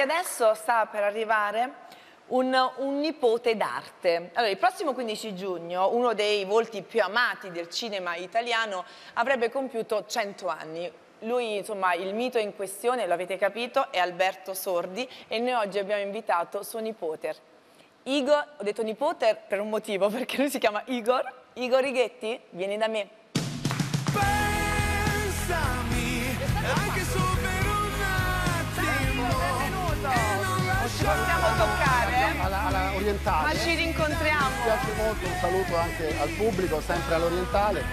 che adesso sta per arrivare un, un, nipote d'arte. Allora, il prossimo 15 giugno uno dei volti più amati del cinema italiano avrebbe compiuto 100 anni. Lui, insomma, il mito in questione, lo avete capito, è Alberto Sordi e noi oggi abbiamo invitato suo nipote. Igor, ho detto nipote per un motivo, perché lui si chiama Igor. Igor Righetti, vieni da me. all'Orientale. Ma ci rincontriamo. Mi piace molto, un saluto anche al pubblico, sempre all'Orientale.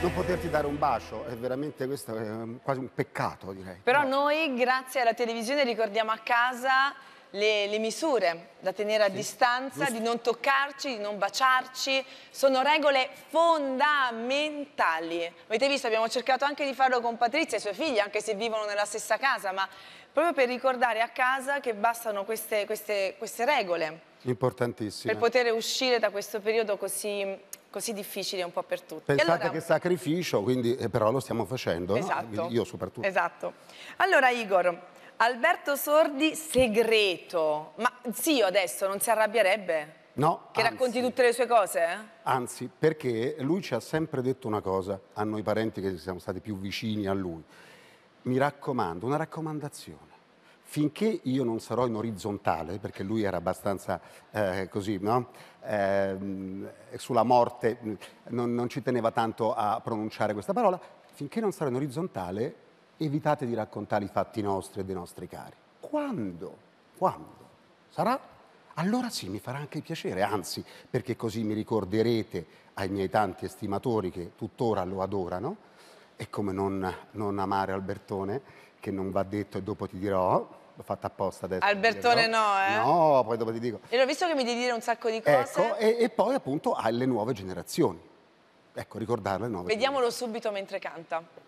Non poterti dare un bacio, è veramente questo è quasi un peccato direi. Però no. noi grazie alla televisione ricordiamo a casa le, le, misure da tenere a sì, distanza, giusto. di non toccarci, di non baciarci, sono regole fondamentali. Avete visto, abbiamo cercato anche di farlo con Patrizia e i suoi figli, anche se vivono nella stessa casa, ma proprio per ricordare a casa che bastano queste, queste, queste regole. Importantissimo. Per poter uscire da questo periodo così, così difficile un po' per tutti. Pensate allora... che sacrificio, quindi, eh, però lo stiamo facendo, esatto. no? io soprattutto. Esatto. Allora Igor, Alberto Sordi, segreto, ma zio adesso non si arrabbierebbe? No, che anzi, racconti tutte le sue cose? Eh? Anzi, perché lui ci ha sempre detto una cosa a noi parenti che siamo stati più vicini a lui. Mi raccomando, una raccomandazione finché io non sarò in orizzontale, perché lui era abbastanza eh, così, no? eh, sulla morte mm, non, non ci teneva tanto a pronunciare questa parola, finché non sarò in orizzontale evitate di raccontare i fatti nostri e dei nostri cari. Quando? Quando? Sarà? Allora sì, mi farà anche piacere, anzi, perché così mi ricorderete ai miei tanti estimatori che tuttora lo adorano, e come non, non amare Albertone, che non va detto e dopo ti dirò. Oh, l'ho fatta apposta adesso. Albertone no, eh? No, poi dopo ti dico. E l'ho visto che mi devi dire un sacco di cose. Ecco, e, e poi appunto alle nuove generazioni. Ecco, ricordarle nuove Vediamolo generazioni. subito mentre canta.